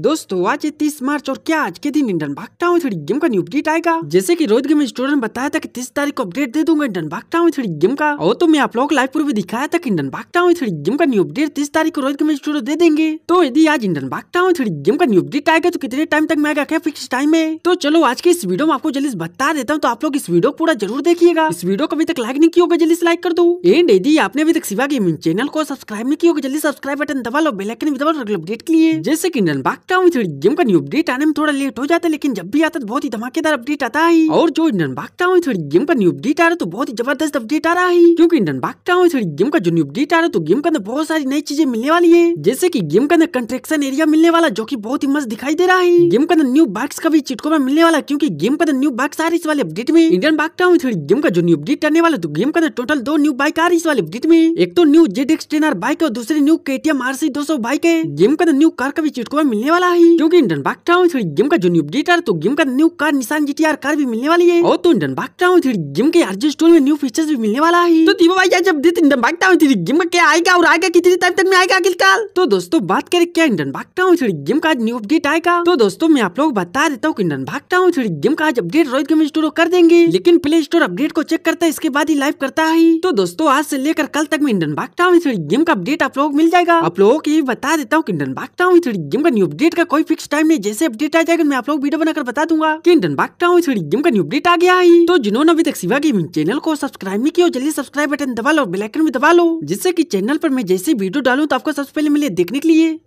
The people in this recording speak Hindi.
दोस्तों आज ये तीस मार्च और क्या आज के दिन इंडियन भागटाओं थोड़ी गेम का न्यू अपडेट आएगा जैसे कि रोहित गेम स्टूडेंट बताया था कि तीस तारीख को अपडेट दे दूंगा इंडियन भागटाओं थोड़ी गेम का और तो मैं आप लोग लाइव पूर्व दिखाया था कि इंडियन भागटाओं थोड़ी गेम का न्यू अपडेट तीस तारीख को रोहित गेम स्टूडेंट दे देंगे तो यदि आज इंडियन भागटाओं थोड़ी गेम का न्यू अपडेट आएगा तो कितने टाइम तक मैं आएगा क्या फिक्स टाइम है तो चलो आज के इस वीडियो में आपको जल्दी बता देता हूँ तो आप लोग इस वीडियो पूरा जरूर देखिएगा इस वीडियो को अभी तक लाइक नहीं किया जल्दी लाइक कर दो एंड यदि आपने अभी तक सिवा गेमिंग चैनल को सब्सक्राइब नहीं किया जल्दी सब्सक्राइब बटन दबा लो बेलाइकन भी दबा रेगुलर अपडेट के लिए जैसे की इंडियन भाग लगता हूँ इस गेम का न्यू अपडेट आने में थोड़ा लेट हो जाता है लेकिन जब भी आता तो बहुत ही धमाकेदार अपडेट आता है और जो इंडियन भागता हूँ इस गेम का न्यू अपडेट आ रहा है तो बहुत ही जबरदस्त अपडेट आ रहा है क्योंकि इंडियन भागता हूँ इस गेम का जो न्यू अपडेट आ रहा है तो गेम के अंदर बहुत सारी नई चीजें मिलने वाली है जैसे की गेम के अंदर कंस्ट्रक्शन एरिया मिलने वाला जो की बहुत ही मस्त दिखाई दे रहा है गेम के अंदर न्यू बाइक्स का भी चिटको में मिलने वाला क्यूँकी गेम के अंदर न्यू बाइक्स आ रही इस वाले अपडेट में इंडियन भागता हूँ इस गेम का जो न्यू अपडेट आने वाला तो गेम के अंदर टोटल दो न्यू बाइक आ रही इस वाले अपडेट में एक तो न्यू जेड एक्स बाइक और दूसरी न्यू के टी एम आर सी दो सौ बाइक है गेम के अंदर न्यू कार का भी चिटको मिलने वाला है क्योंकि इंडन बाग टाउन थ्री गेम का जो न्यू अपडेट है तो गेम का न्यू कार निशान जी कार भी मिलने वाली है और तो इंडन बाग टाउन थ्री गेम के आरजी स्टोर में न्यू फीचर्स भी मिलने वाला है तो दीपा भाई जब देते इंडन बाग टाउन थ्री गेम क्या आएगा और आएगा कितनी टाइम तक में आएगा अगले काल तो दोस्तों बात करें क्या इंडन बाग टाउन थ्री गेम का न्यू अपडेट आएगा तो दोस्तों मैं आप लोग बता देता हूँ इंडन बाग टाउन थ्री गेम का आज अपडेट रोहित गेम स्टोर कर देंगे लेकिन प्ले स्टोर अपडेट को चेक करता है इसके बाद ही लाइव करता है तो दोस्तों आज से लेकर कल तक में इंडन बाग टाउन थ्री गेम का अपडेट आप लोग मिल जाएगा आप लोगों को ये बता देता हूँ इंडन बाग टाउन थ्री गेम का न्यू अपडेट अपडेट का कोई फिक्स टाइम नहीं जैसे अपडेट आ जाएगा मैं आप लोग वीडियो बनाकर बता दूंगा कि इंडन बागटाओ इस गेम का न्यू अपडेट आ गया है तो जिन्होंने अभी तक सिवा गेमिंग चैनल को सब्सक्राइब नहीं किया जल्दी सब्सक्राइब बटन दबा लो बेलाइकन भी दबा लो जिससे की चैनल पर मैं जैसे वीडियो डालू तो आपको सबसे पहले मिले देखने के लिए